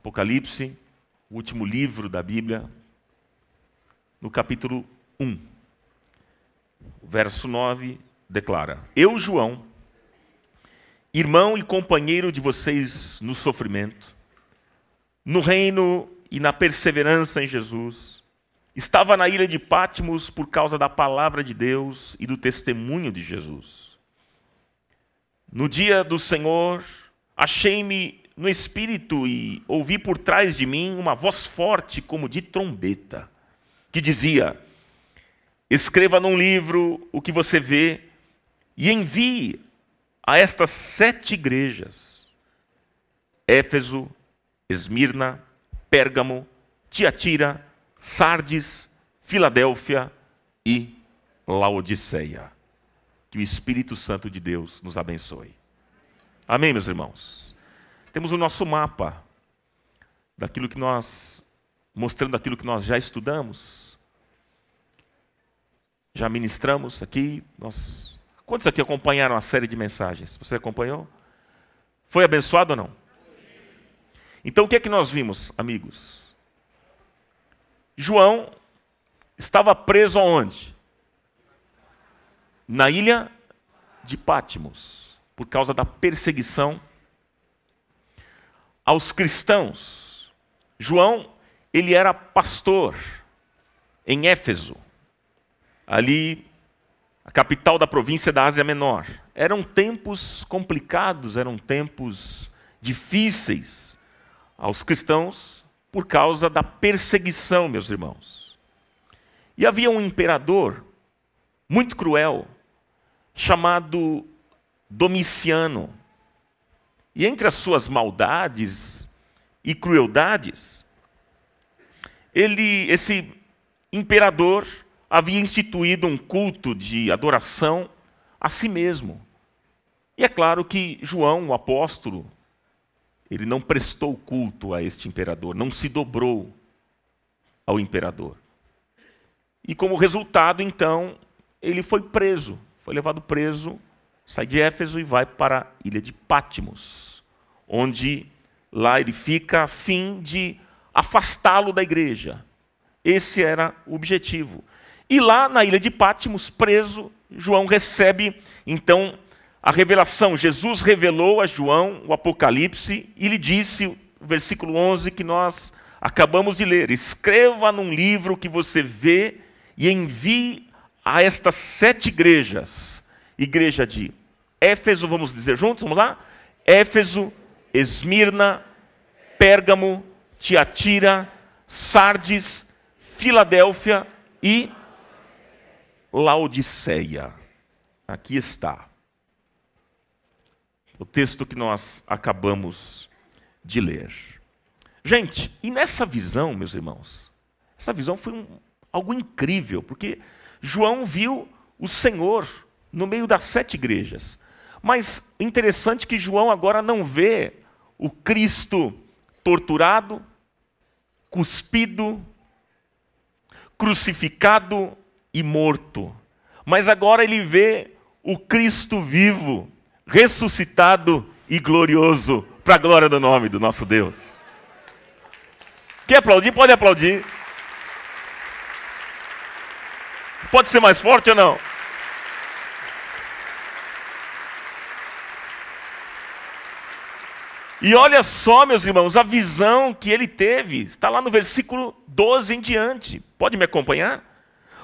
Apocalipse, o último livro da Bíblia, no capítulo 1. O verso 9 declara: Eu, João, irmão e companheiro de vocês no sofrimento, no reino e na perseverança em Jesus, estava na ilha de Patmos por causa da palavra de Deus e do testemunho de Jesus. No dia do Senhor, achei-me no espírito e ouvi por trás de mim uma voz forte como de trombeta, que dizia: Escreva num livro o que você vê e envie a estas sete igrejas: Éfeso, Esmirna, Pérgamo, Tiatira, Sardes, Filadélfia e Laodiceia. Que o Espírito Santo de Deus nos abençoe. Amém, meus irmãos? Temos o nosso mapa daquilo que nós mostrando aquilo que nós já estudamos, já ministramos aqui. Nós... Quantos aqui acompanharam a série de mensagens? Você acompanhou? Foi abençoado ou não? Então o que é que nós vimos, amigos? João estava preso aonde? Na ilha de Pátimos, por causa da perseguição aos cristãos. João, ele era pastor em Éfeso, ali a capital da província da Ásia Menor. Eram tempos complicados, eram tempos difíceis aos cristãos por causa da perseguição, meus irmãos. E havia um imperador muito cruel chamado Domiciano. E entre as suas maldades e crueldades, ele, esse imperador havia instituído um culto de adoração a si mesmo. E é claro que João, o apóstolo, ele não prestou culto a este imperador, não se dobrou ao imperador. E como resultado, então, ele foi preso, foi levado preso sai de Éfeso e vai para a ilha de Pátimos, onde lá ele fica a fim de afastá-lo da igreja. Esse era o objetivo. E lá na ilha de Pátimos, preso, João recebe então a revelação. Jesus revelou a João o Apocalipse e lhe disse, versículo 11, que nós acabamos de ler: escreva num livro que você vê e envie a estas sete igrejas: igreja de Éfeso, vamos dizer juntos, vamos lá? Éfeso, Esmirna, Pérgamo, Tiatira, Sardes, Filadélfia e Laodiceia. Aqui está o texto que nós acabamos de ler. Gente, e nessa visão, meus irmãos, essa visão foi um, algo incrível, porque João viu o Senhor no meio das sete igrejas. Mas interessante que João agora não vê o Cristo torturado, cuspido, crucificado e morto. Mas agora ele vê o Cristo vivo, ressuscitado e glorioso, para a glória do nome do nosso Deus. Quer aplaudir? Pode aplaudir. Pode ser mais forte ou não? E olha só, meus irmãos, a visão que ele teve, está lá no versículo 12 em diante. Pode me acompanhar?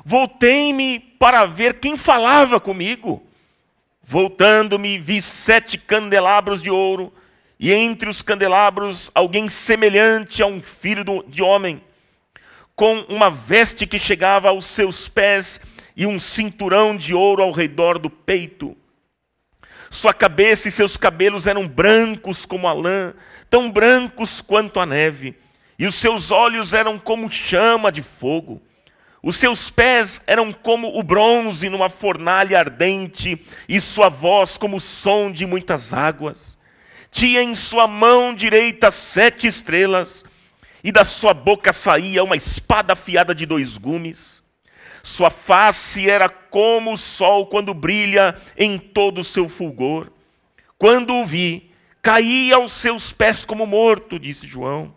Voltei-me para ver quem falava comigo. Voltando-me, vi sete candelabros de ouro, e entre os candelabros alguém semelhante a um filho de homem, com uma veste que chegava aos seus pés e um cinturão de ouro ao redor do peito. Sua cabeça e seus cabelos eram brancos como a lã, tão brancos quanto a neve, e os seus olhos eram como chama de fogo. Os seus pés eram como o bronze numa fornalha ardente, e sua voz como o som de muitas águas. Tinha em sua mão direita sete estrelas, e da sua boca saía uma espada afiada de dois gumes sua face era como o sol quando brilha em todo o seu fulgor. Quando o vi, caí aos seus pés como morto, disse João.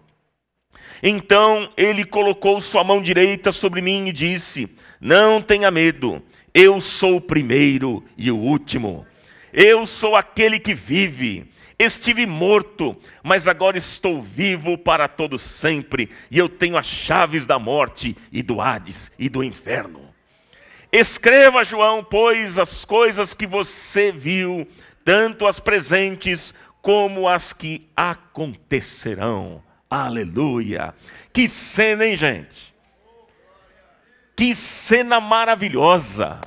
Então ele colocou sua mão direita sobre mim e disse: Não tenha medo, eu sou o primeiro e o último. Eu sou aquele que vive. Estive morto, mas agora estou vivo para todo sempre, e eu tenho as chaves da morte e do Hades e do inferno. Escreva, João, pois, as coisas que você viu, tanto as presentes como as que acontecerão. Aleluia! Que cena, hein, gente? Que cena maravilhosa!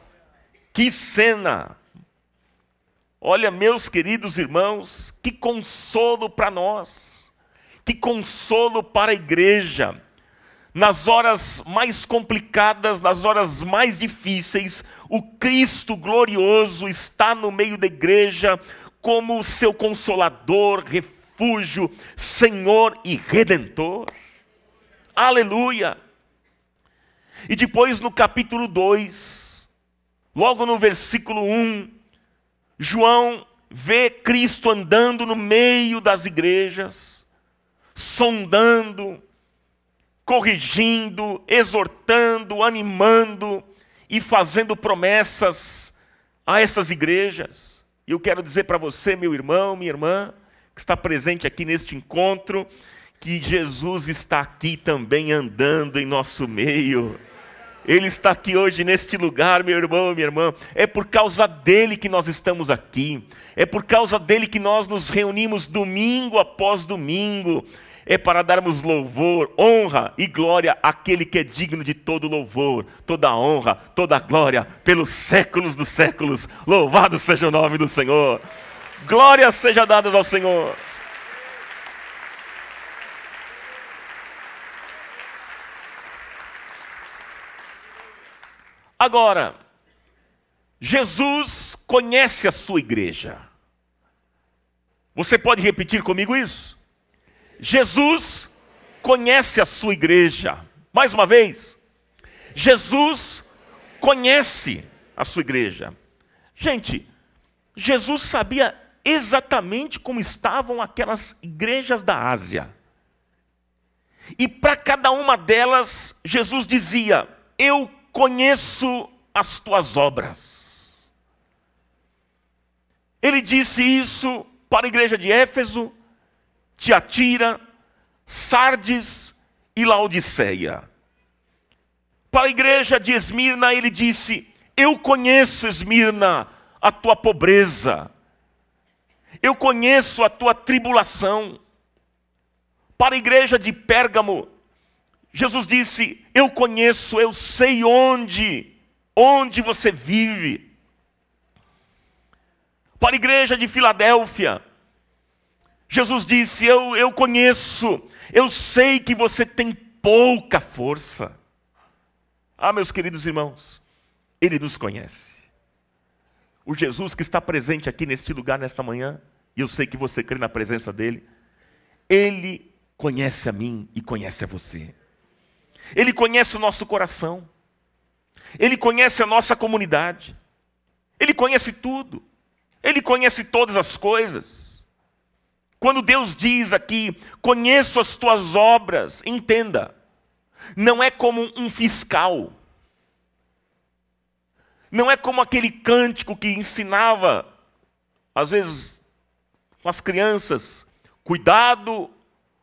Que cena! Olha, meus queridos irmãos, que consolo para nós, que consolo para a igreja. Nas horas mais complicadas, nas horas mais difíceis, o Cristo glorioso está no meio da igreja como seu consolador, refúgio, Senhor e redentor. Aleluia! E depois no capítulo 2, logo no versículo 1, João vê Cristo andando no meio das igrejas, sondando, corrigindo, exortando, animando e fazendo promessas a essas igrejas. E eu quero dizer para você, meu irmão, minha irmã, que está presente aqui neste encontro, que Jesus está aqui também andando em nosso meio. Ele está aqui hoje neste lugar, meu irmão, minha irmã. É por causa dele que nós estamos aqui. É por causa dele que nós nos reunimos domingo após domingo. É para darmos louvor, honra e glória àquele que é digno de todo louvor, toda honra, toda glória, pelos séculos dos séculos. Louvado seja o nome do Senhor. Glórias sejam dadas ao Senhor. Agora, Jesus conhece a sua igreja. Você pode repetir comigo isso? Jesus conhece a sua igreja. Mais uma vez, Jesus conhece a sua igreja. Gente, Jesus sabia exatamente como estavam aquelas igrejas da Ásia. E para cada uma delas, Jesus dizia: Eu conheço as tuas obras. Ele disse isso para a igreja de Éfeso, Tiatira, Sardes e Laodiceia. Para a igreja de Esmirna, ele disse: Eu conheço, Esmirna, a tua pobreza, eu conheço a tua tribulação. Para a igreja de Pérgamo, Jesus disse: Eu conheço, eu sei onde, onde você vive. Para a igreja de Filadélfia, Jesus disse: Eu, eu conheço, eu sei que você tem pouca força. Ah, meus queridos irmãos, Ele nos conhece. O Jesus que está presente aqui neste lugar, nesta manhã, e eu sei que você crê na presença dEle, Ele conhece a mim e conhece a você. Ele conhece o nosso coração. Ele conhece a nossa comunidade. Ele conhece tudo. Ele conhece todas as coisas. Quando Deus diz aqui, conheço as tuas obras, entenda, não é como um fiscal, não é como aquele cântico que ensinava, às vezes, com as crianças: cuidado,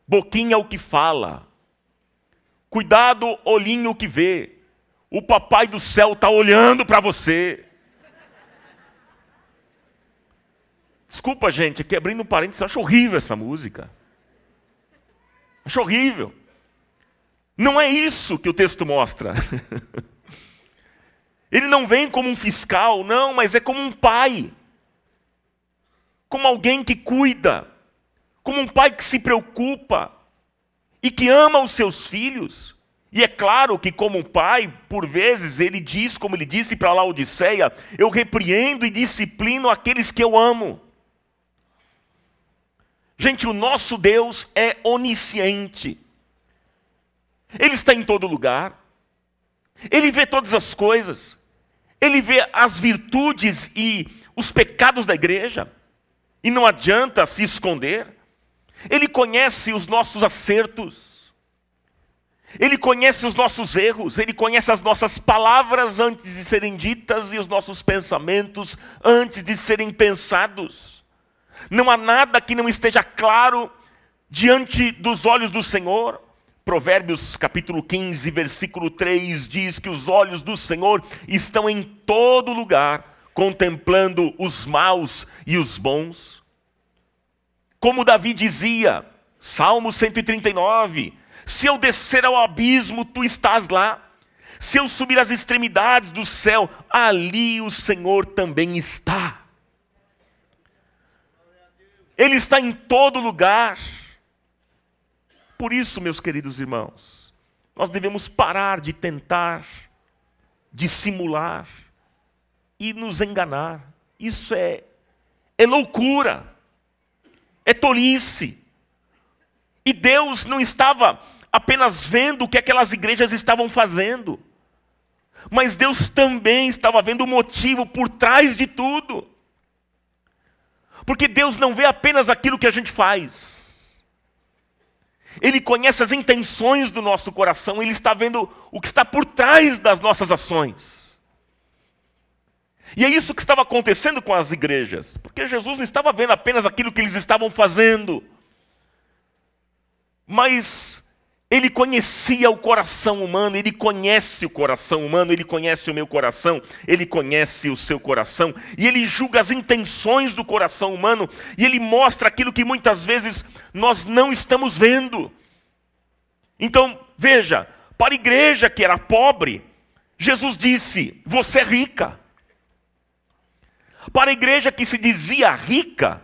boquinha o que fala. Cuidado, olhinho que vê. O papai do céu está olhando para você. Desculpa, gente, aqui é abrindo um parênteses, eu acho horrível essa música. Acho horrível. Não é isso que o texto mostra. Ele não vem como um fiscal, não, mas é como um pai. Como alguém que cuida. Como um pai que se preocupa e que ama os seus filhos. E é claro que, como um pai, por vezes ele diz, como ele disse para Laodiceia: Eu repreendo e disciplino aqueles que eu amo. Gente, o nosso Deus é onisciente. Ele está em todo lugar. Ele vê todas as coisas. Ele vê as virtudes e os pecados da igreja. E não adianta se esconder. Ele conhece os nossos acertos, Ele conhece os nossos erros, Ele conhece as nossas palavras antes de serem ditas e os nossos pensamentos antes de serem pensados. Não há nada que não esteja claro diante dos olhos do Senhor. Provérbios capítulo 15, versículo 3 diz que os olhos do Senhor estão em todo lugar, contemplando os maus e os bons. Como Davi dizia, Salmo 139: Se eu descer ao abismo, tu estás lá. Se eu subir às extremidades do céu, ali o Senhor também está. Ele está em todo lugar. Por isso, meus queridos irmãos, nós devemos parar de tentar dissimular e nos enganar. Isso é, é loucura é tolice. E Deus não estava apenas vendo o que aquelas igrejas estavam fazendo, mas Deus também estava vendo o motivo por trás de tudo. Porque Deus não vê apenas aquilo que a gente faz. Ele conhece as intenções do nosso coração, ele está vendo o que está por trás das nossas ações. E é isso que estava acontecendo com as igrejas, porque Jesus não estava vendo apenas aquilo que eles estavam fazendo, mas ele conhecia o coração humano, ele conhece o coração humano, ele conhece o meu coração, ele conhece o seu coração, e ele julga as intenções do coração humano, e ele mostra aquilo que muitas vezes nós não estamos vendo. Então, veja, para a igreja que era pobre, Jesus disse: Você é rica. Para a igreja que se dizia rica,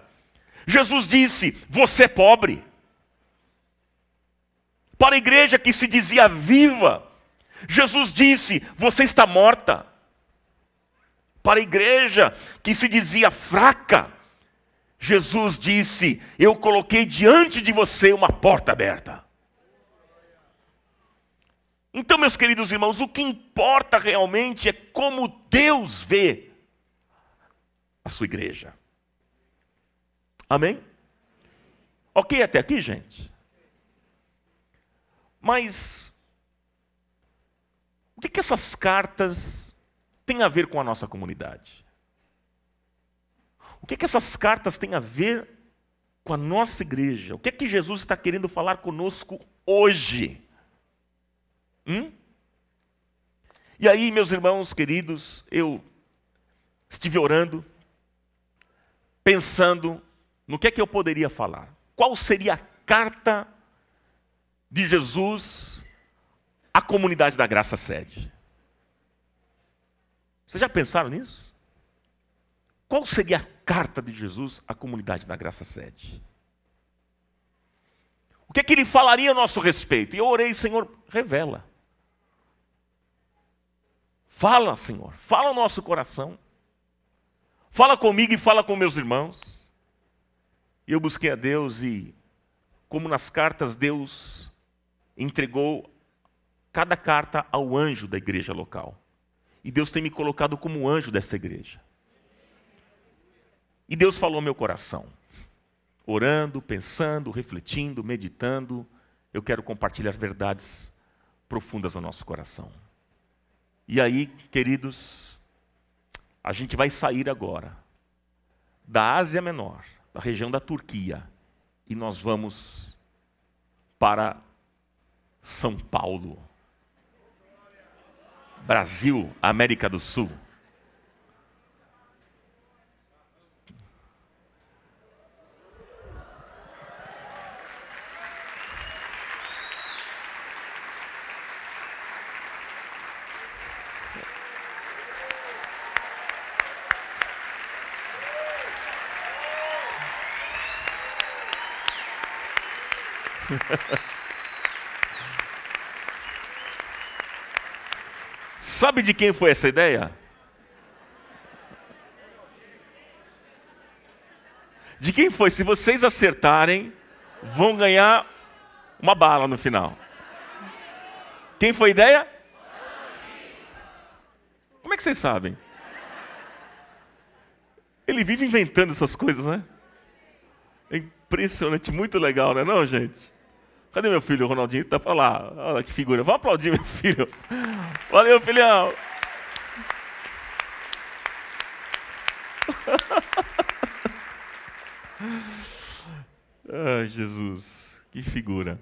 Jesus disse: Você é pobre. Para a igreja que se dizia viva, Jesus disse: Você está morta. Para a igreja que se dizia fraca, Jesus disse: Eu coloquei diante de você uma porta aberta. Então, meus queridos irmãos, o que importa realmente é como Deus vê a sua igreja. Amém? Ok até aqui, gente? Mas o que, que essas cartas têm a ver com a nossa comunidade? O que, que essas cartas têm a ver com a nossa igreja? O que é que Jesus está querendo falar conosco hoje? Hum? E aí, meus irmãos queridos, eu estive orando pensando no que é que eu poderia falar. Qual seria a carta de Jesus à comunidade da graça sede? Vocês já pensaram nisso? Qual seria a carta de Jesus à comunidade da graça sede? O que é que ele falaria a nosso respeito? E eu orei, Senhor, revela. Fala, Senhor, fala o nosso coração. Fala comigo e fala com meus irmãos. E eu busquei a Deus e, como nas cartas, Deus entregou cada carta ao anjo da igreja local. E Deus tem me colocado como anjo dessa igreja. E Deus falou ao meu coração, orando, pensando, refletindo, meditando, eu quero compartilhar verdades profundas ao nosso coração. E aí, queridos, a gente vai sair agora da Ásia Menor, da região da Turquia, e nós vamos para São Paulo, Brasil, América do Sul. Sabe de quem foi essa ideia? De quem foi? Se vocês acertarem, vão ganhar uma bala no final. Quem foi a ideia? Como é que vocês sabem? Ele vive inventando essas coisas, né? É impressionante, muito legal, não é não, gente? Cadê meu filho? O Ronaldinho tá pra lá. Olha que figura. Vamos aplaudir meu filho. Valeu, filhão. Ai, Jesus, que figura.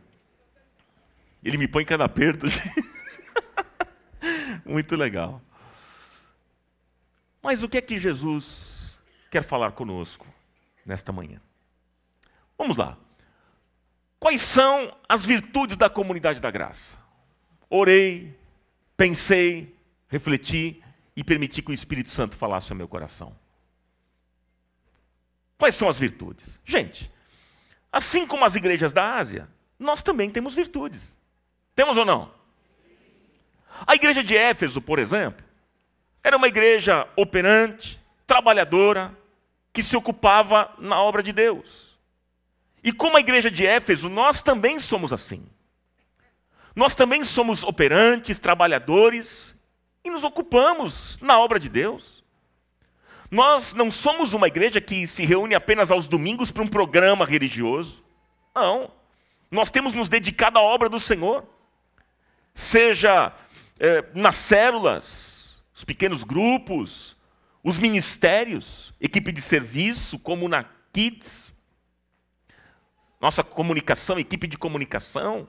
Ele me põe cada aperto. Muito legal. Mas o que é que Jesus quer falar conosco nesta manhã? Vamos lá. Quais são as virtudes da comunidade da graça? Orei, pensei, refleti e permiti que o Espírito Santo falasse ao meu coração. Quais são as virtudes? Gente, assim como as igrejas da Ásia, nós também temos virtudes. Temos ou não? A igreja de Éfeso, por exemplo, era uma igreja operante, trabalhadora, que se ocupava na obra de Deus. E como a igreja de Éfeso, nós também somos assim. Nós também somos operantes, trabalhadores e nos ocupamos na obra de Deus. Nós não somos uma igreja que se reúne apenas aos domingos para um programa religioso. Não. Nós temos nos dedicado à obra do Senhor, seja é, nas células, os pequenos grupos, os ministérios, equipe de serviço, como na Kids, nossa comunicação, equipe de comunicação,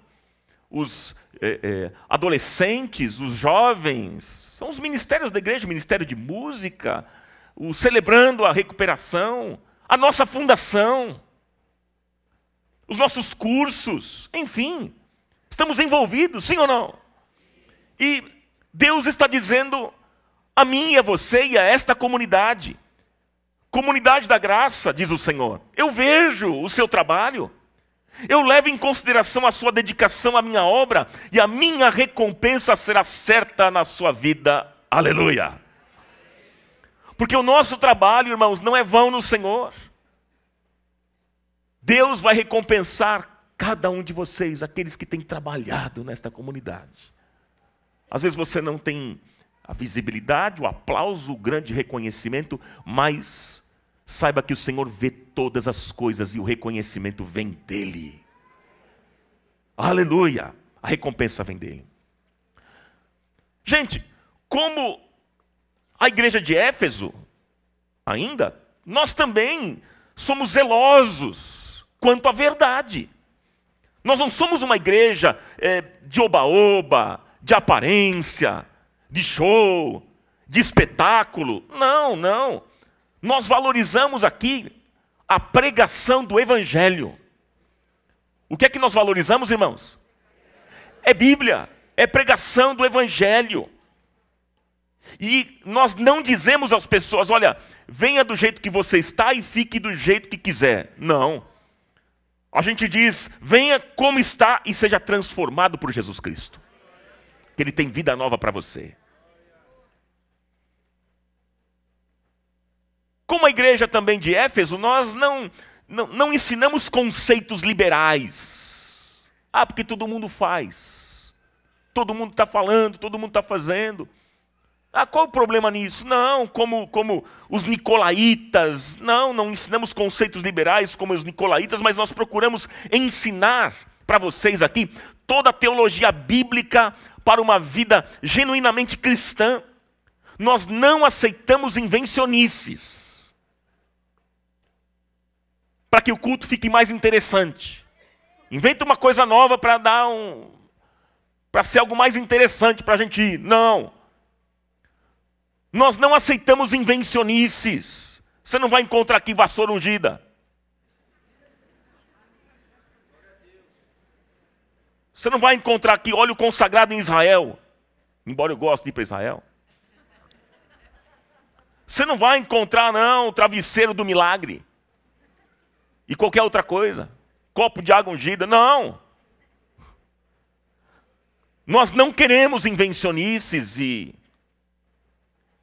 os é, é, adolescentes, os jovens, são os ministérios da igreja, o ministério de música, o celebrando a recuperação, a nossa fundação, os nossos cursos, enfim, estamos envolvidos, sim ou não? E Deus está dizendo a mim e a você e a esta comunidade, comunidade da graça, diz o Senhor, eu vejo o seu trabalho. Eu levo em consideração a sua dedicação à minha obra e a minha recompensa será certa na sua vida. Aleluia. Porque o nosso trabalho, irmãos, não é vão no Senhor. Deus vai recompensar cada um de vocês, aqueles que têm trabalhado nesta comunidade. Às vezes você não tem a visibilidade, o aplauso, o grande reconhecimento, mas Saiba que o Senhor vê todas as coisas e o reconhecimento vem dEle. Aleluia! A recompensa vem dEle. Gente, como a igreja de Éfeso, ainda, nós também somos zelosos quanto à verdade. Nós não somos uma igreja é, de oba-oba, de aparência, de show, de espetáculo. Não, não. Nós valorizamos aqui a pregação do Evangelho. O que é que nós valorizamos, irmãos? É Bíblia, é pregação do Evangelho. E nós não dizemos às pessoas: olha, venha do jeito que você está e fique do jeito que quiser. Não. A gente diz: venha como está e seja transformado por Jesus Cristo. Que Ele tem vida nova para você. Como a igreja também de Éfeso, nós não, não, não ensinamos conceitos liberais. Ah, porque todo mundo faz. Todo mundo está falando, todo mundo está fazendo. Ah, qual o problema nisso? Não, como, como os nicolaítas. Não, não ensinamos conceitos liberais como os nicolaítas, mas nós procuramos ensinar para vocês aqui toda a teologia bíblica para uma vida genuinamente cristã. Nós não aceitamos invencionices para que o culto fique mais interessante. Inventa uma coisa nova para dar um. para ser algo mais interessante para a gente ir. Não. Nós não aceitamos invencionices. Você não vai encontrar aqui vassoura ungida. Você não vai encontrar aqui óleo consagrado em Israel. Embora eu goste de ir para Israel. Você não vai encontrar, não, o travesseiro do milagre e qualquer outra coisa. Copo de água ungida, não. Nós não queremos invencionices e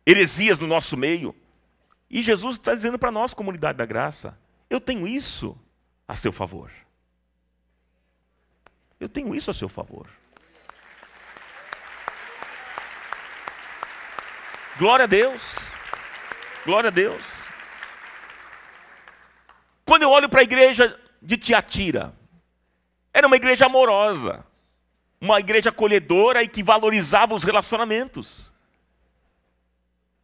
heresias no nosso meio. E Jesus está dizendo para nós, comunidade da graça, eu tenho isso a seu favor. Eu tenho isso a seu favor. Glória a Deus. Glória a Deus. Quando eu olho para a igreja de Tiatira, era uma igreja amorosa, uma igreja acolhedora e que valorizava os relacionamentos.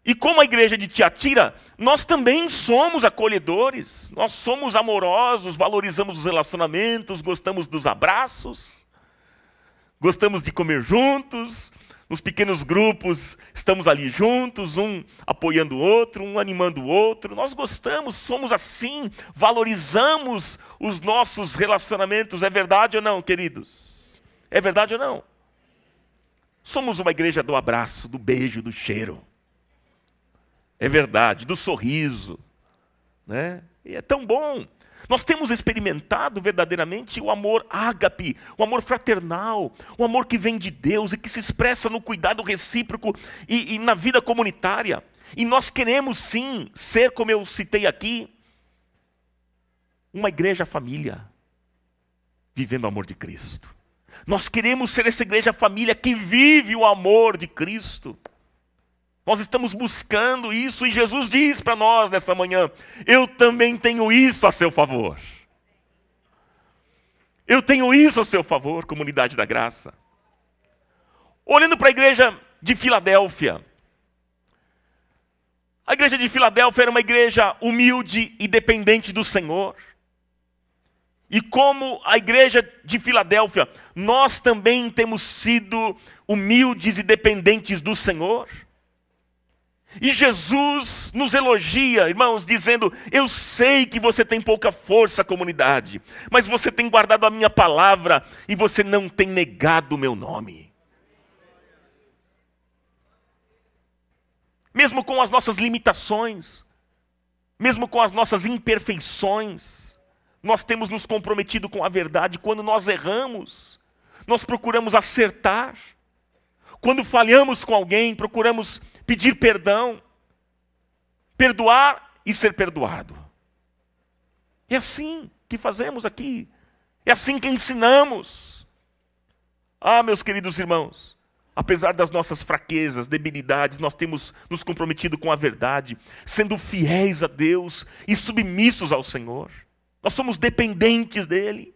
E como a igreja de Tiatira, nós também somos acolhedores, nós somos amorosos, valorizamos os relacionamentos, gostamos dos abraços, gostamos de comer juntos, nos pequenos grupos, estamos ali juntos, um apoiando o outro, um animando o outro. Nós gostamos, somos assim, valorizamos os nossos relacionamentos. É verdade ou não, queridos? É verdade ou não? Somos uma igreja do abraço, do beijo, do cheiro. É verdade, do sorriso, né? E é tão bom nós temos experimentado verdadeiramente o amor ágape, o amor fraternal, o amor que vem de Deus e que se expressa no cuidado recíproco e, e na vida comunitária. E nós queremos sim ser, como eu citei aqui, uma igreja família, vivendo o amor de Cristo. Nós queremos ser essa igreja família que vive o amor de Cristo. Nós estamos buscando isso e Jesus diz para nós nesta manhã: eu também tenho isso a seu favor. Eu tenho isso a seu favor, comunidade da graça. Olhando para a igreja de Filadélfia, a igreja de Filadélfia era uma igreja humilde e dependente do Senhor. E como a igreja de Filadélfia, nós também temos sido humildes e dependentes do Senhor. E Jesus nos elogia, irmãos, dizendo: Eu sei que você tem pouca força, comunidade, mas você tem guardado a minha palavra e você não tem negado o meu nome. Mesmo com as nossas limitações, mesmo com as nossas imperfeições, nós temos nos comprometido com a verdade. Quando nós erramos, nós procuramos acertar. Quando falhamos com alguém, procuramos pedir perdão, perdoar e ser perdoado. É assim que fazemos aqui, é assim que ensinamos. Ah, meus queridos irmãos, apesar das nossas fraquezas, debilidades, nós temos nos comprometido com a verdade, sendo fiéis a Deus e submissos ao Senhor. Nós somos dependentes dele.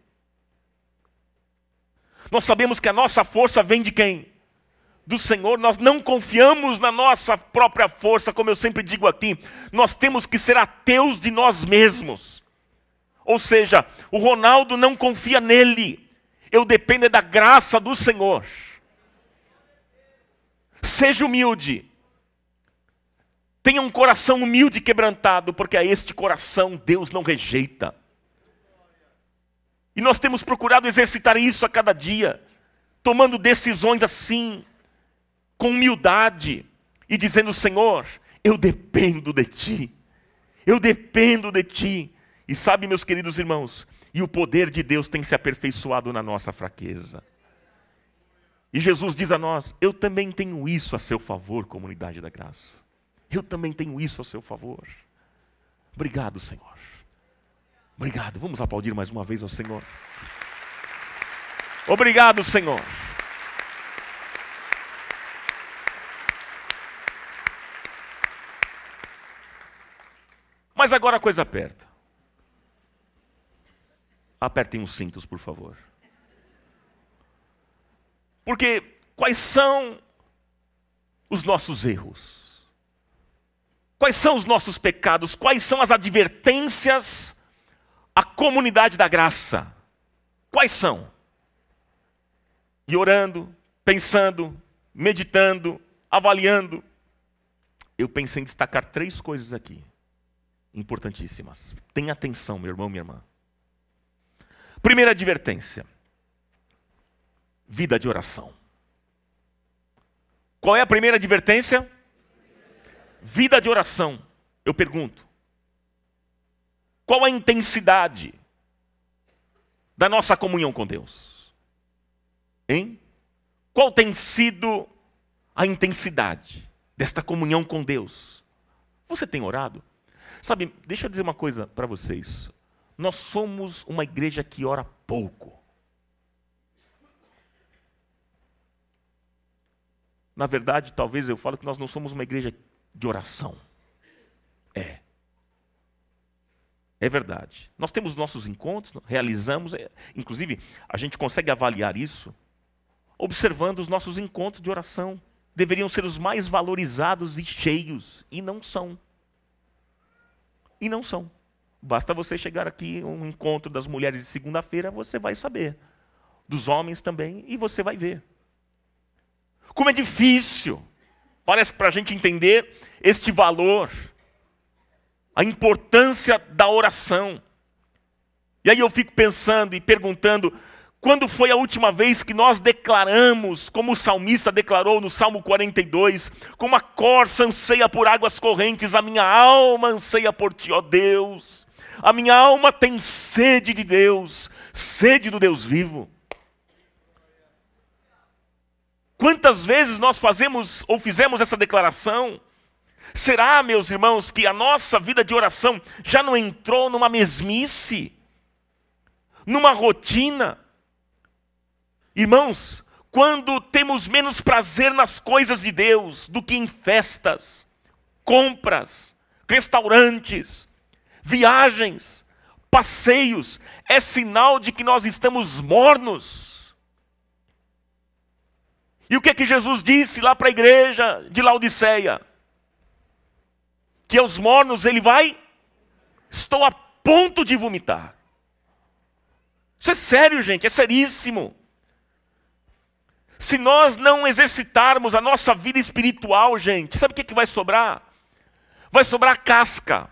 Nós sabemos que a nossa força vem de quem? do Senhor, nós não confiamos na nossa própria força, como eu sempre digo aqui, nós temos que ser ateus de nós mesmos. Ou seja, o Ronaldo não confia nele, eu dependo é da graça do Senhor. Seja humilde, tenha um coração humilde e quebrantado, porque a este coração Deus não rejeita. E nós temos procurado exercitar isso a cada dia, tomando decisões assim, com humildade e dizendo: Senhor, eu dependo de ti. Eu dependo de ti. E sabe, meus queridos irmãos, e o poder de Deus tem se aperfeiçoado na nossa fraqueza. E Jesus diz a nós: Eu também tenho isso a seu favor, comunidade da graça. Eu também tenho isso a seu favor. Obrigado, Senhor. Obrigado. Vamos aplaudir mais uma vez ao Senhor. Obrigado, Senhor. Mas agora a coisa aperta. Apertem os cintos, por favor. Porque quais são os nossos erros? Quais são os nossos pecados? Quais são as advertências à comunidade da graça? Quais são? E orando, pensando, meditando, avaliando, eu pensei em destacar três coisas aqui importantíssimas. Tenha atenção, meu irmão, minha irmã. Primeira advertência: vida de oração. Qual é a primeira advertência? Vida de oração. Eu pergunto. Qual a intensidade da nossa comunhão com Deus? Hein? Qual tem sido a intensidade desta comunhão com Deus? Você tem orado? Sabe, deixa eu dizer uma coisa para vocês. Nós somos uma igreja que ora pouco. Na verdade, talvez eu falo que nós não somos uma igreja de oração. É. É verdade. Nós temos nossos encontros, realizamos, é, inclusive, a gente consegue avaliar isso observando os nossos encontros de oração. Deveriam ser os mais valorizados e cheios, e não são e não são. Basta você chegar aqui, um encontro das mulheres de segunda-feira, você vai saber. Dos homens também, e você vai ver. Como é difícil, parece para a gente entender este valor, a importância da oração. E aí eu fico pensando e perguntando: quando foi a última vez que nós declaramos, como o salmista declarou no Salmo 42, como a corça anseia por águas correntes, a minha alma anseia por ti, ó Deus. A minha alma tem sede de Deus, sede do Deus vivo. Quantas vezes nós fazemos ou fizemos essa declaração? Será, meus irmãos, que a nossa vida de oração já não entrou numa mesmice, numa rotina? Irmãos, quando temos menos prazer nas coisas de Deus do que em festas, compras, restaurantes, viagens, passeios, é sinal de que nós estamos mornos. E o que é que Jesus disse lá para a igreja de Laodiceia? Que aos mornos ele vai, estou a ponto de vomitar. Isso é sério, gente, é seríssimo. Se nós não exercitarmos a nossa vida espiritual, gente, sabe o que, que vai sobrar? Vai sobrar casca.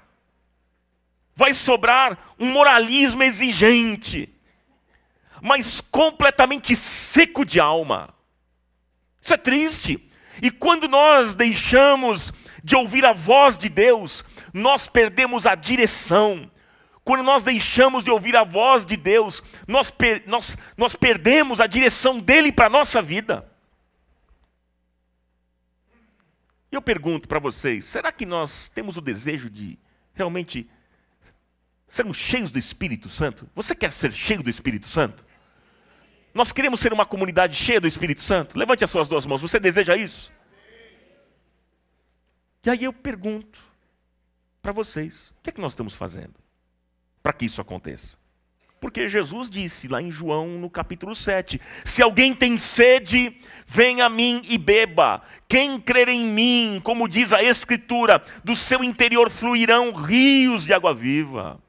Vai sobrar um moralismo exigente, mas completamente seco de alma. Isso é triste. E quando nós deixamos de ouvir a voz de Deus, nós perdemos a direção, quando nós deixamos de ouvir a voz de Deus, nós, per nós, nós perdemos a direção dele para a nossa vida. E eu pergunto para vocês: será que nós temos o desejo de realmente sermos cheios do Espírito Santo? Você quer ser cheio do Espírito Santo? Nós queremos ser uma comunidade cheia do Espírito Santo? Levante as suas duas mãos. Você deseja isso? E aí eu pergunto para vocês: o que é que nós estamos fazendo? para que isso aconteça. Porque Jesus disse lá em João, no capítulo 7, se alguém tem sede, venha a mim e beba. Quem crer em mim, como diz a Escritura, do seu interior fluirão rios de água viva.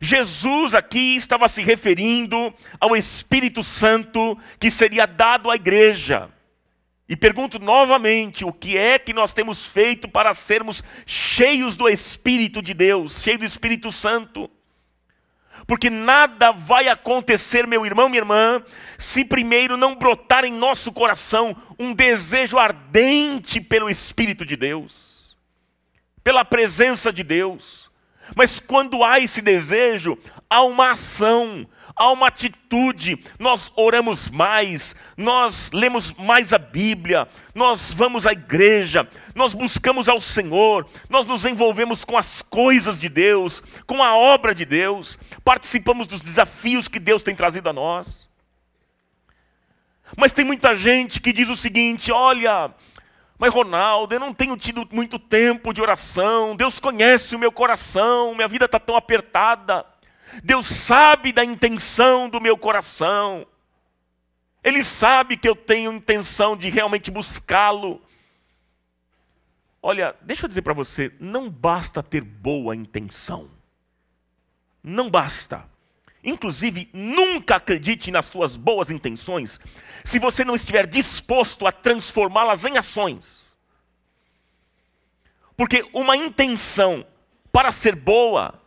Jesus aqui estava se referindo ao Espírito Santo que seria dado à igreja. E pergunto novamente: o que é que nós temos feito para sermos cheios do Espírito de Deus, cheios do Espírito Santo? Porque nada vai acontecer, meu irmão, minha irmã, se primeiro não brotar em nosso coração um desejo ardente pelo Espírito de Deus, pela presença de Deus. Mas quando há esse desejo, há uma ação, há uma atitude, nós oramos mais, nós lemos mais a Bíblia, nós vamos à igreja, nós buscamos ao Senhor, nós nos envolvemos com as coisas de Deus, com a obra de Deus, participamos dos desafios que Deus tem trazido a nós. Mas tem muita gente que diz o seguinte: olha, mas Ronaldo, eu não tenho tido muito tempo de oração, Deus conhece o meu coração, minha vida está tão apertada. Deus sabe da intenção do meu coração. Ele sabe que eu tenho intenção de realmente buscá-lo. Olha, deixa eu dizer para você, não basta ter boa intenção. Não basta. Inclusive, nunca acredite nas suas boas intenções se você não estiver disposto a transformá-las em ações. Porque uma intenção para ser boa,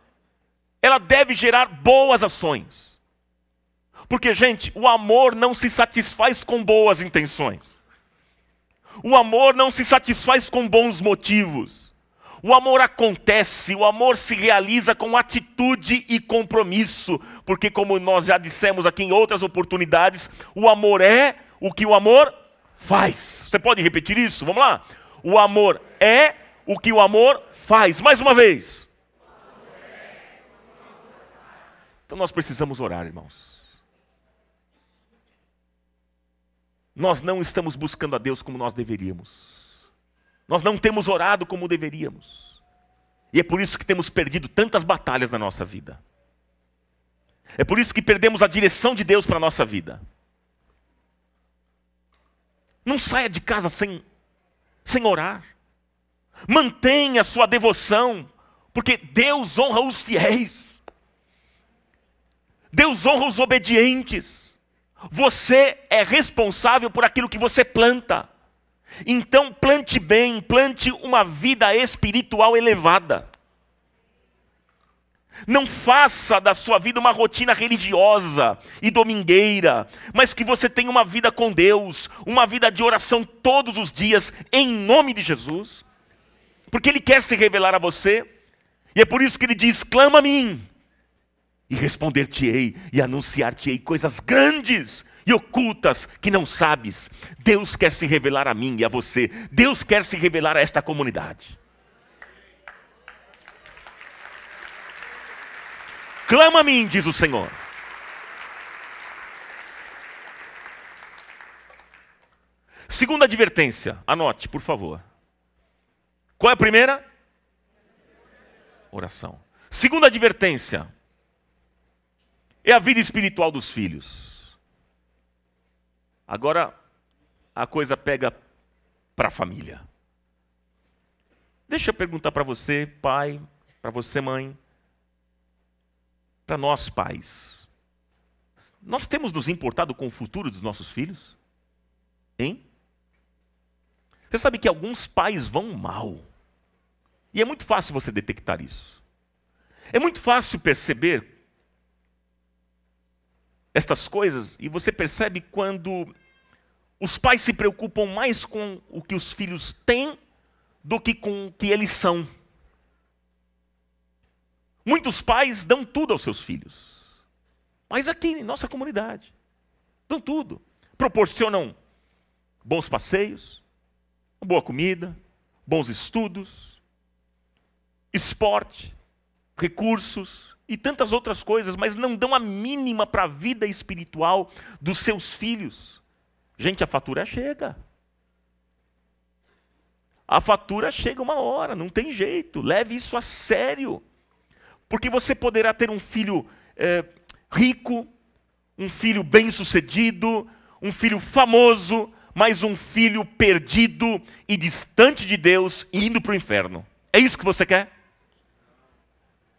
ela deve gerar boas ações. Porque, gente, o amor não se satisfaz com boas intenções. O amor não se satisfaz com bons motivos. O amor acontece, o amor se realiza com atitude e compromisso, porque, como nós já dissemos aqui em outras oportunidades, o amor é o que o amor faz. Você pode repetir isso? Vamos lá? O amor é o que o amor faz. Mais uma vez. Então nós precisamos orar, irmãos. Nós não estamos buscando a Deus como nós deveríamos. Nós não temos orado como deveríamos. E é por isso que temos perdido tantas batalhas na nossa vida. É por isso que perdemos a direção de Deus para a nossa vida. Não saia de casa sem, sem orar. Mantenha a sua devoção, porque Deus honra os fiéis. Deus honra os obedientes. Você é responsável por aquilo que você planta. Então, plante bem, plante uma vida espiritual elevada. Não faça da sua vida uma rotina religiosa e domingueira, mas que você tenha uma vida com Deus, uma vida de oração todos os dias, em nome de Jesus, porque Ele quer se revelar a você, e é por isso que Ele diz: clama a mim, e responder-te-ei e anunciar-te-ei coisas grandes e ocultas que não sabes. Deus quer se revelar a mim e a você. Deus quer se revelar a esta comunidade. Clama a mim, diz o Senhor. Segunda advertência, anote, por favor. Qual é a primeira? Oração. Segunda advertência, é a vida espiritual dos filhos. Agora a coisa pega para a família. Deixa eu perguntar para você, pai, para você, mãe, para nós, pais. Nós temos nos importado com o futuro dos nossos filhos? Hein? Você sabe que alguns pais vão mal. E é muito fácil você detectar isso. É muito fácil perceber estas coisas e você percebe quando os pais se preocupam mais com o que os filhos têm do que com o que eles são. Muitos pais dão tudo aos seus filhos. Mas aqui em nossa comunidade, dão tudo. Proporcionam bons passeios, boa comida, bons estudos, esporte, recursos, e tantas outras coisas, mas não dão a mínima para a vida espiritual dos seus filhos. Gente, a fatura chega. A fatura chega uma hora, não tem jeito. Leve isso a sério. Porque você poderá ter um filho é, rico, um filho bem-sucedido, um filho famoso, mas um filho perdido e distante de Deus e indo para o inferno. É isso que você quer?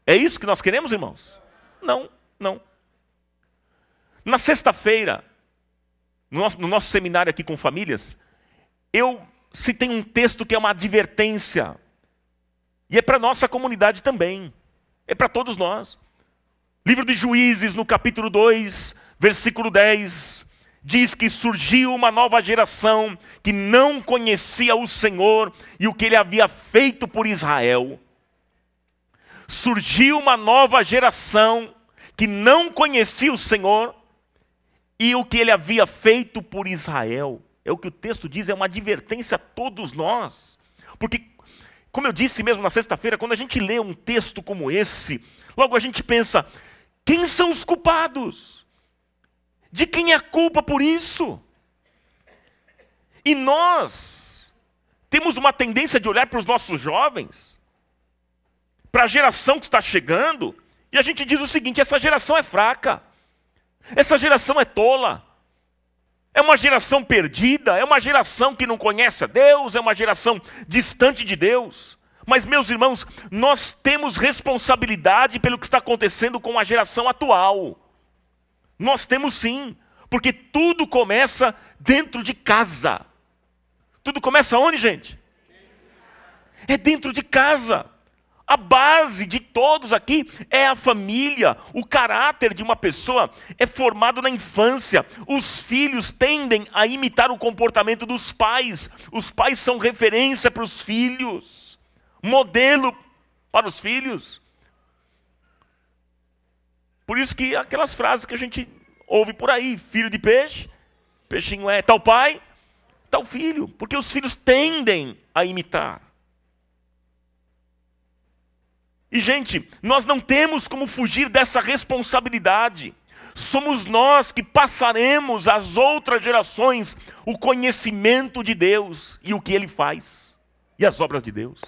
É isso que nós queremos, irmãos? Não, não. Na sexta-feira, no nosso, no nosso seminário aqui com famílias, eu citei um texto que é uma advertência. E é para nossa comunidade também. É para todos nós. Livro de Juízes, no capítulo 2, versículo 10, diz que surgiu uma nova geração que não conhecia o Senhor e o que ele havia feito por Israel surgiu uma nova geração que não conhecia o Senhor e o que ele havia feito por Israel. É o que o texto diz, é uma advertência a todos nós. Porque, como eu disse mesmo na sexta-feira, quando a gente lê um texto como esse, logo a gente pensa: quem são os culpados? De quem é a culpa por isso? E nós temos uma tendência de olhar para os nossos jovens para a geração que está chegando, e a gente diz o seguinte: essa geração é fraca, essa geração é tola, é uma geração perdida, é uma geração que não conhece a Deus, é uma geração distante de Deus. Mas, meus irmãos, nós temos responsabilidade pelo que está acontecendo com a geração atual. Nós temos sim, porque tudo começa dentro de casa. Tudo começa onde, gente? É dentro de casa. A base de todos aqui é a família. O caráter de uma pessoa é formado na infância. Os filhos tendem a imitar o comportamento dos pais. Os pais são referência para os filhos, modelo para os filhos. Por isso que aquelas frases que a gente ouve por aí, filho de peixe, peixinho é tal pai, tal filho, porque os filhos tendem a imitar. E, gente, nós não temos como fugir dessa responsabilidade. Somos nós que passaremos às outras gerações o conhecimento de Deus e o que Ele faz e as obras de Deus.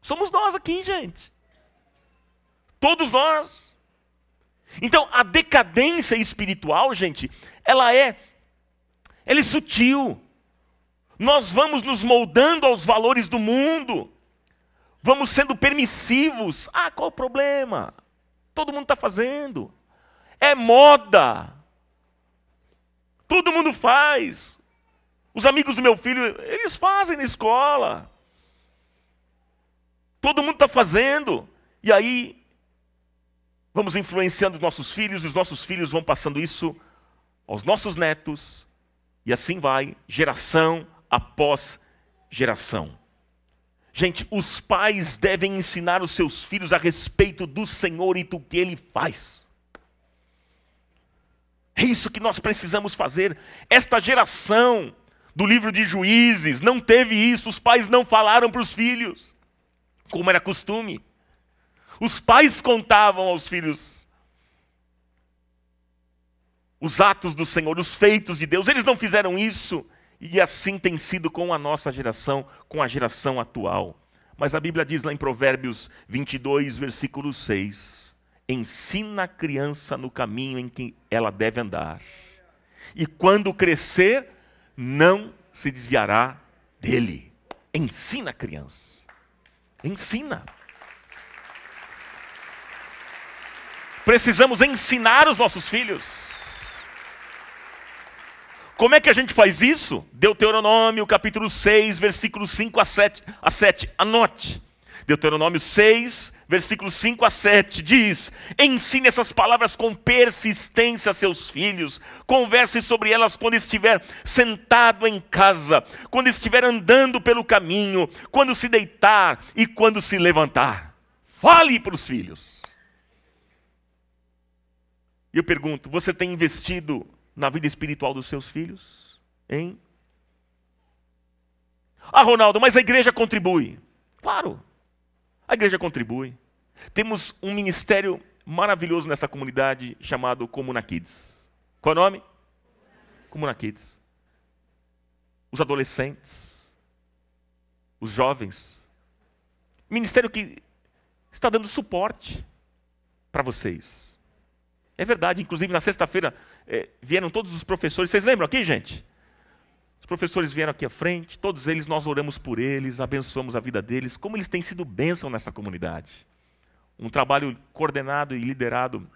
Somos nós aqui, gente. Todos nós. Então, a decadência espiritual, gente, ela é ela é sutil. Nós vamos nos moldando aos valores do mundo. Vamos sendo permissivos. Ah, qual o problema? Todo mundo está fazendo. É moda. Todo mundo faz. Os amigos do meu filho, eles fazem na escola. Todo mundo está fazendo. E aí, vamos influenciando os nossos filhos, e os nossos filhos vão passando isso aos nossos netos, e assim vai, geração após geração. Gente, os pais devem ensinar os seus filhos a respeito do Senhor e do que ele faz. É isso que nós precisamos fazer. Esta geração do livro de juízes não teve isso, os pais não falaram para os filhos, como era costume. Os pais contavam aos filhos os atos do Senhor, os feitos de Deus, eles não fizeram isso. E assim tem sido com a nossa geração, com a geração atual. Mas a Bíblia diz lá em Provérbios 22, versículo 6: Ensina a criança no caminho em que ela deve andar, e quando crescer, não se desviará dele. Ensina a criança. Ensina. Precisamos ensinar os nossos filhos. Como é que a gente faz isso? Deuteronômio capítulo 6, versículos 5 a 7, a 7. Anote. Deuteronômio 6, versículos 5 a 7 diz: Ensine essas palavras com persistência a seus filhos, converse sobre elas quando estiver sentado em casa, quando estiver andando pelo caminho, quando se deitar e quando se levantar. Fale para os filhos. E eu pergunto: você tem investido na vida espiritual dos seus filhos? Hein? Ah, Ronaldo, mas a igreja contribui. Claro, a igreja contribui. Temos um ministério maravilhoso nessa comunidade chamado Comuna Kids. Qual é o nome? Comuna Kids. Os adolescentes, os jovens. Ministério que está dando suporte para vocês. É verdade, inclusive na sexta-feira é, vieram todos os professores. Vocês lembram aqui, gente? Os professores vieram aqui à frente, todos eles, nós oramos por eles, abençoamos a vida deles, como eles têm sido bênção nessa comunidade. Um trabalho coordenado e liderado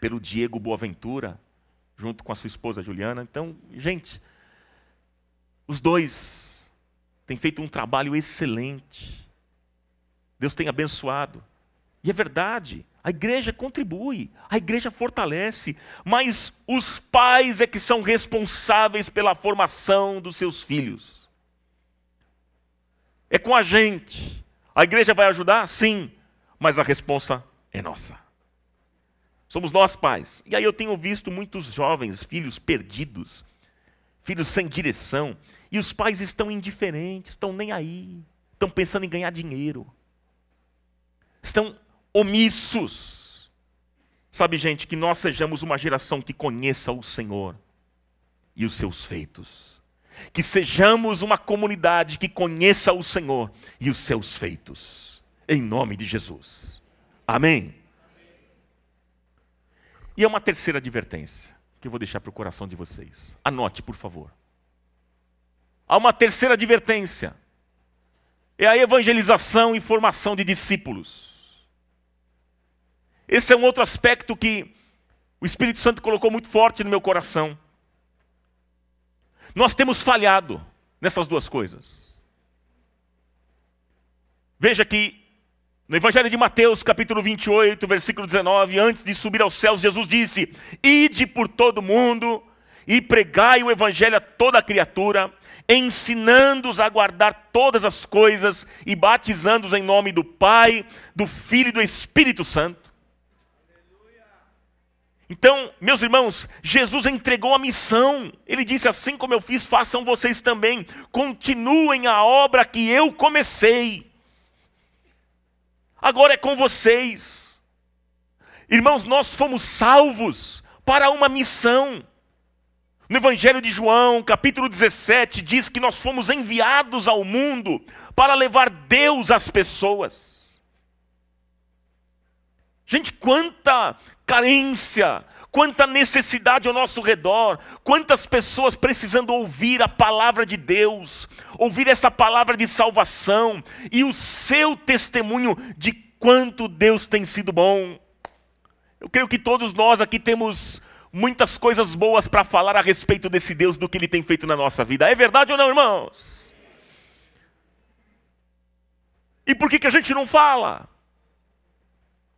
pelo Diego Boaventura, junto com a sua esposa Juliana. Então, gente, os dois têm feito um trabalho excelente. Deus tem abençoado. E é verdade, a igreja contribui, a igreja fortalece, mas os pais é que são responsáveis pela formação dos seus filhos. É com a gente. A igreja vai ajudar? Sim, mas a responsa é nossa. Somos nós pais. E aí eu tenho visto muitos jovens, filhos perdidos, filhos sem direção, e os pais estão indiferentes, estão nem aí, estão pensando em ganhar dinheiro, estão omissos. Sabe, gente, que nós sejamos uma geração que conheça o Senhor e os seus feitos. Que sejamos uma comunidade que conheça o Senhor e os seus feitos. Em nome de Jesus. Amém. E é uma terceira advertência que eu vou deixar para o coração de vocês. Anote, por favor. Há uma terceira advertência. É a evangelização e formação de discípulos. Esse é um outro aspecto que o Espírito Santo colocou muito forte no meu coração. Nós temos falhado nessas duas coisas. Veja que no Evangelho de Mateus, capítulo 28, versículo 19, antes de subir aos céus, Jesus disse: Ide por todo mundo e pregai o Evangelho a toda criatura, ensinando-os a guardar todas as coisas e batizando-os em nome do Pai, do Filho e do Espírito Santo. Então, meus irmãos, Jesus entregou a missão. Ele disse: Assim como eu fiz, façam vocês também. Continuem a obra que eu comecei. Agora é com vocês. Irmãos, nós fomos salvos para uma missão. No Evangelho de João, capítulo 17, diz que nós fomos enviados ao mundo para levar Deus às pessoas. Gente, quanta carência, quanta necessidade ao nosso redor, quantas pessoas precisando ouvir a palavra de Deus, ouvir essa palavra de salvação e o seu testemunho de quanto Deus tem sido bom. Eu creio que todos nós aqui temos muitas coisas boas para falar a respeito desse Deus, do que ele tem feito na nossa vida. É verdade ou não, irmãos? E por que, que a gente não fala?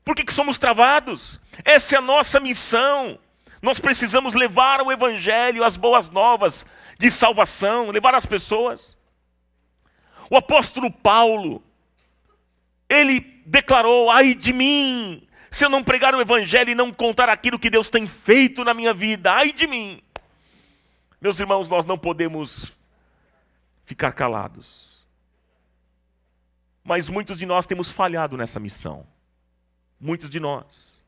Por que, que somos travados? Essa é a nossa missão. Nós precisamos levar o Evangelho, as boas novas de salvação, levar as pessoas. O apóstolo Paulo, ele declarou: ai de mim, se eu não pregar o Evangelho e não contar aquilo que Deus tem feito na minha vida, ai de mim. Meus irmãos, nós não podemos ficar calados. Mas muitos de nós temos falhado nessa missão muitos de nós.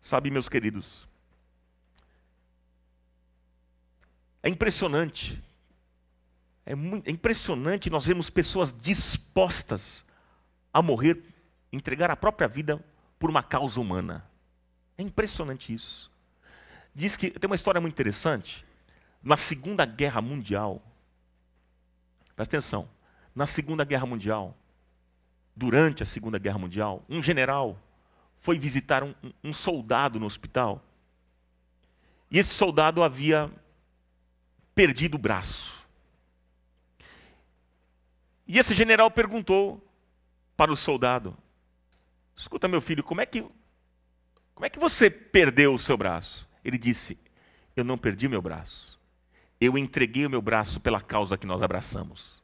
Sabe, meus queridos, é impressionante, é, muito, é impressionante nós vemos pessoas dispostas a morrer, entregar a própria vida por uma causa humana. É impressionante isso. Diz que tem uma história muito interessante. Na Segunda Guerra Mundial, presta atenção, na Segunda Guerra Mundial, durante a Segunda Guerra Mundial, um general foi visitar um, um soldado no hospital. E esse soldado havia perdido o braço. E esse general perguntou para o soldado: Escuta, meu filho, como é que, como é que você perdeu o seu braço? Ele disse: Eu não perdi meu braço. Eu entreguei o meu braço pela causa que nós abraçamos.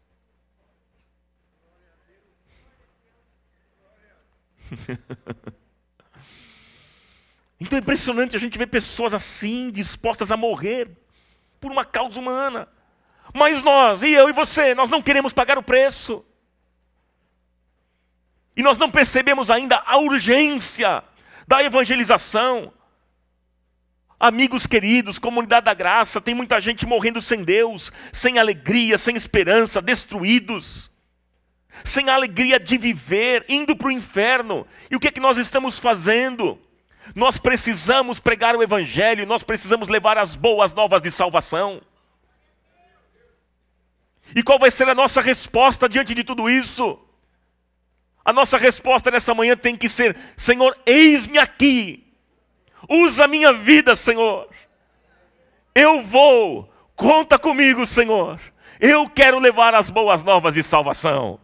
então é impressionante a gente ver pessoas assim, dispostas a morrer por uma causa humana. Mas nós, e eu e você, nós não queremos pagar o preço. E nós não percebemos ainda a urgência da evangelização. Amigos queridos, comunidade da graça, tem muita gente morrendo sem Deus, sem alegria, sem esperança, destruídos sem a alegria de viver, indo para o inferno. E o que é que nós estamos fazendo? Nós precisamos pregar o Evangelho, nós precisamos levar as boas novas de salvação. E qual vai ser a nossa resposta diante de tudo isso? A nossa resposta nessa manhã tem que ser: Senhor, eis-me aqui, usa a minha vida, Senhor. Eu vou, conta comigo, Senhor. Eu quero levar as boas novas de salvação.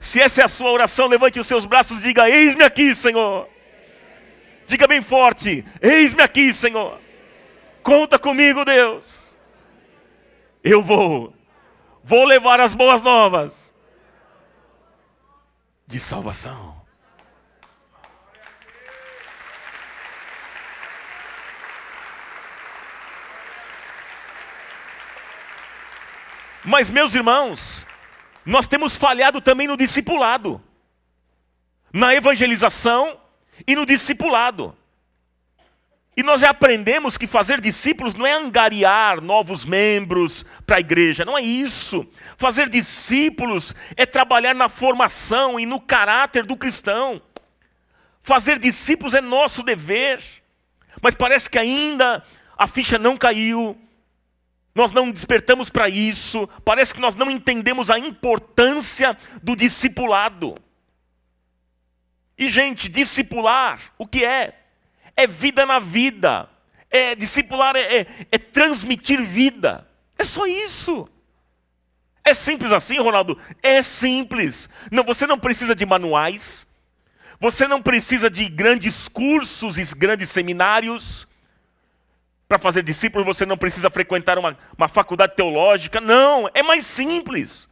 Se essa é a sua oração, levante os seus braços e diga: Eis-me aqui, Senhor. Diga bem forte: Eis-me aqui, Senhor. Conta comigo, Deus. Eu vou. Vou levar as boas novas de salvação. Mas, meus irmãos, nós temos falhado também no discipulado, na evangelização e no discipulado. E nós já aprendemos que fazer discípulos não é angariar novos membros para a igreja, não é isso. Fazer discípulos é trabalhar na formação e no caráter do cristão. Fazer discípulos é nosso dever, mas parece que ainda a ficha não caiu, nós não despertamos para isso, parece que nós não entendemos a importância do discipulado. E, gente, discipular, o que é? É vida na vida. É, discipular é, é, é transmitir vida. É só isso. É simples assim, Ronaldo? É simples. Não, você não precisa de manuais. Você não precisa de grandes cursos e grandes seminários. Para fazer discípulo você não precisa frequentar uma, uma faculdade teológica. Não, é mais simples.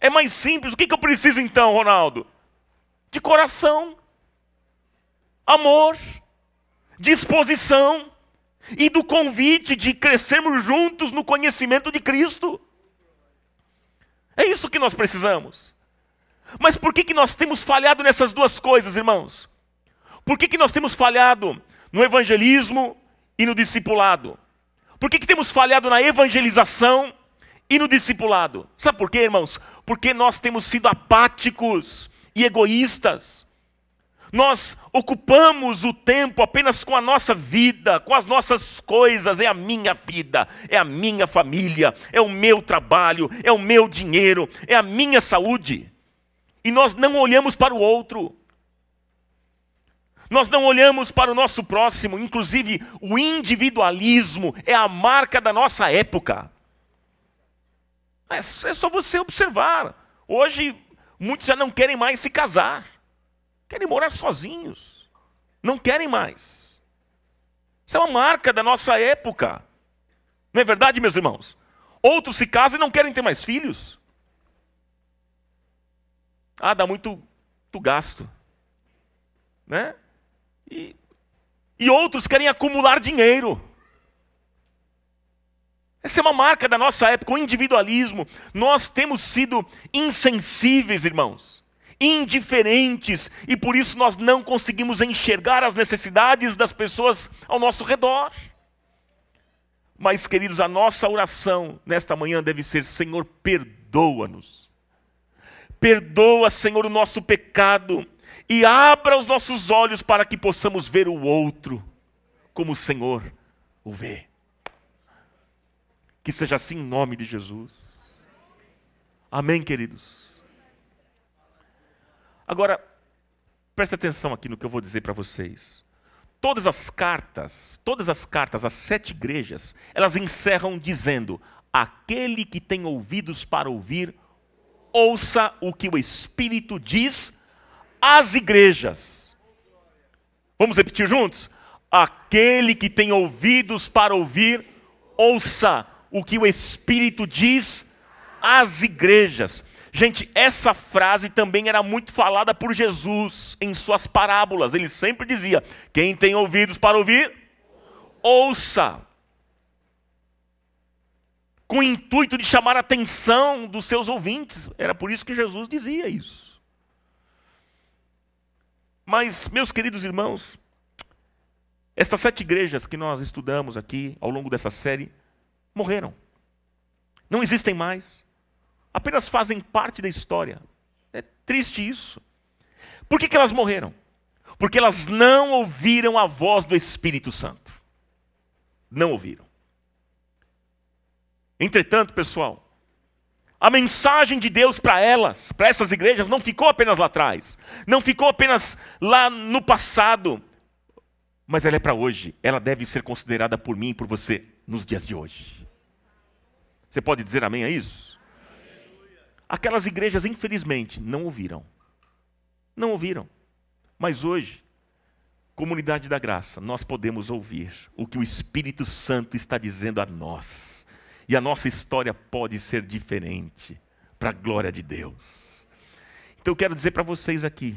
É mais simples. O que, que eu preciso então, Ronaldo? De coração, amor, disposição e do convite de crescermos juntos no conhecimento de Cristo. É isso que nós precisamos. Mas por que, que nós temos falhado nessas duas coisas, irmãos? Por que, que nós temos falhado no evangelismo e no discipulado? Por que, que temos falhado na evangelização e no discipulado? Sabe por quê, irmãos? Porque nós temos sido apáticos e egoístas. Nós ocupamos o tempo apenas com a nossa vida, com as nossas coisas. É a minha vida, é a minha família, é o meu trabalho, é o meu dinheiro, é a minha saúde. E nós não olhamos para o outro. Nós não olhamos para o nosso próximo, inclusive o individualismo é a marca da nossa época. É, é, só você observar. Hoje, muitos já não querem mais se casar, querem morar sozinhos, não querem mais. Isso é uma marca da nossa época. Não é verdade, meus irmãos? Outros se casam e não querem ter mais filhos. Ah, dá muito, muito gasto. Né? E, e outros querem acumular dinheiro. Essa é uma marca da nossa época, o individualismo. Nós temos sido insensíveis, irmãos, indiferentes, e por isso nós não conseguimos enxergar as necessidades das pessoas ao nosso redor. Mas, queridos, a nossa oração nesta manhã deve ser: Senhor, perdoa-nos. Perdoa, Senhor, o nosso pecado e abra os nossos olhos para que possamos ver o outro como o Senhor o vê. Que seja assim em nome de Jesus. Amém, queridos? Agora, preste atenção aqui no que eu vou dizer para vocês. Todas as cartas, todas as cartas as sete igrejas, elas encerram dizendo: Aquele que tem ouvidos para ouvir, ouça o que o Espírito diz às igrejas. Vamos repetir juntos? Aquele que tem ouvidos para ouvir, ouça o que o Espírito diz às igrejas. Gente, essa frase também era muito falada por Jesus em suas parábolas. Ele sempre dizia: Quem tem ouvidos para ouvir, ouça. Com o intuito de chamar a atenção dos seus ouvintes. Era por isso que Jesus dizia isso. Mas, meus queridos irmãos, estas sete igrejas que nós estudamos aqui ao longo dessa série morreram. Não existem mais. Apenas fazem parte da história. É triste isso. Por que, que elas morreram? Porque elas não ouviram a voz do Espírito Santo. Não ouviram. Entretanto, pessoal, a mensagem de Deus para elas, para essas igrejas, não ficou apenas lá atrás, não ficou apenas lá no passado, mas ela é para hoje. Ela deve ser considerada por mim e por você nos dias de hoje. Você pode dizer amém a isso? Aquelas igrejas, infelizmente, não ouviram. Não ouviram. Mas hoje, comunidade da graça, nós podemos ouvir o que o Espírito Santo está dizendo a nós. E a nossa história pode ser diferente, para a glória de Deus. Então eu quero dizer para vocês aqui,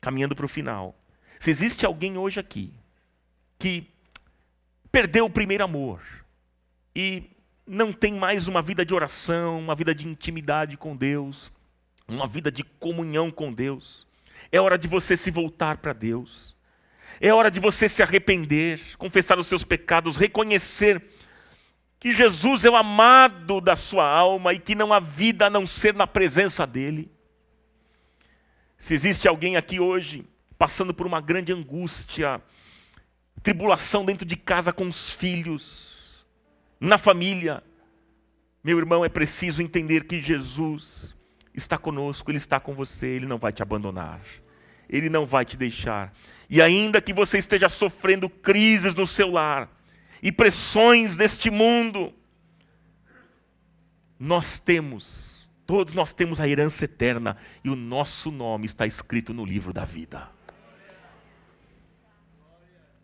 caminhando para o final: se existe alguém hoje aqui que perdeu o primeiro amor e não tem mais uma vida de oração, uma vida de intimidade com Deus, uma vida de comunhão com Deus, é hora de você se voltar para Deus. É hora de você se arrepender, confessar os seus pecados, reconhecer que Jesus é o amado da sua alma e que não há vida a não ser na presença dele. Se existe alguém aqui hoje passando por uma grande angústia, tribulação dentro de casa com os filhos, na família, meu irmão, é preciso entender que Jesus está conosco, Ele está com você, Ele não vai te abandonar. Ele não vai te deixar. E ainda que você esteja sofrendo crises no seu lar, e pressões deste mundo, nós temos, todos nós temos a herança eterna e o nosso nome está escrito no livro da vida.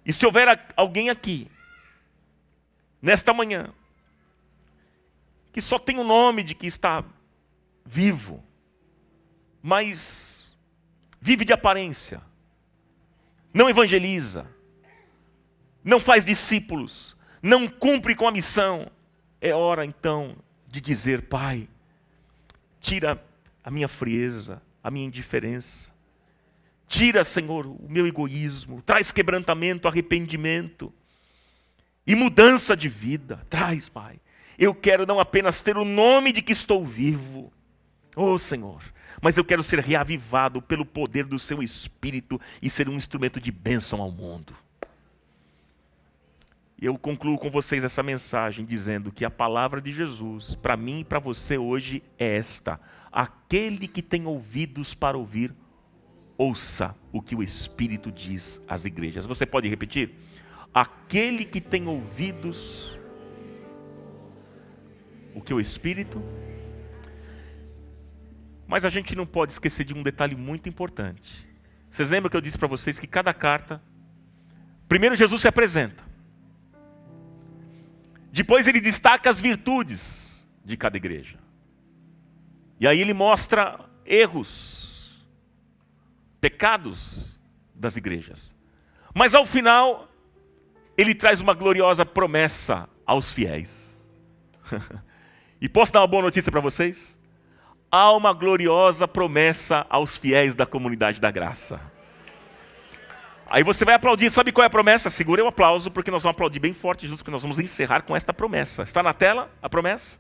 E se houver alguém aqui, nesta manhã, que só tem o nome de que está vivo, mas vive de aparência, não evangeliza, não faz discípulos, não cumpre com a missão. É hora então de dizer: Pai, tira a minha frieza, a minha indiferença. Tira, Senhor, o meu egoísmo, traz quebrantamento, arrependimento e mudança de vida. Traz, Pai. Eu quero não apenas ter o nome de que estou vivo, oh Senhor, mas eu quero ser reavivado pelo poder do Seu Espírito e ser um instrumento de bênção ao mundo. E eu concluo com vocês essa mensagem dizendo que a palavra de Jesus, para mim e para você hoje, é esta: aquele que tem ouvidos para ouvir, ouça o que o Espírito diz às igrejas. Você pode repetir? Aquele que tem ouvidos, o que o Espírito. Mas a gente não pode esquecer de um detalhe muito importante. Vocês lembram que eu disse para vocês que cada carta, primeiro Jesus se apresenta. Depois ele destaca as virtudes de cada igreja. E aí ele mostra erros, pecados das igrejas. Mas ao final, ele traz uma gloriosa promessa aos fiéis. e posso dar uma boa notícia para vocês? Há uma gloriosa promessa aos fiéis da comunidade da graça. Aí você vai aplaudir. Sabe qual é a promessa? Segura o aplauso, porque nós vamos aplaudir bem forte juntos, porque nós vamos encerrar com esta promessa. Está na tela a promessa?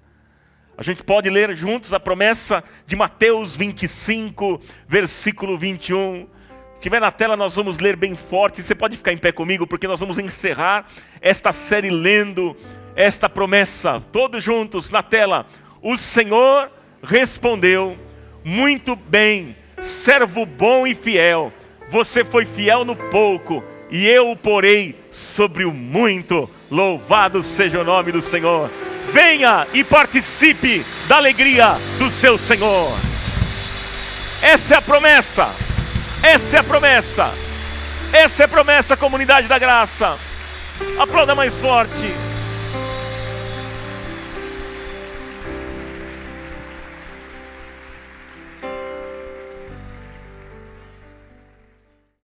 A gente pode ler juntos a promessa de Mateus 25, versículo 21. Se tiver na tela, nós vamos ler bem forte. Você pode ficar em pé comigo, porque nós vamos encerrar esta série lendo esta promessa. Todos juntos na tela. O Senhor respondeu: Muito bem, servo bom e fiel você foi fiel no pouco, e eu o porei sobre o muito. Louvado seja o nome do Senhor. Venha e participe da alegria do seu Senhor. Essa é a promessa. Essa é a promessa. Essa é a promessa, comunidade da graça. Aplauda mais forte.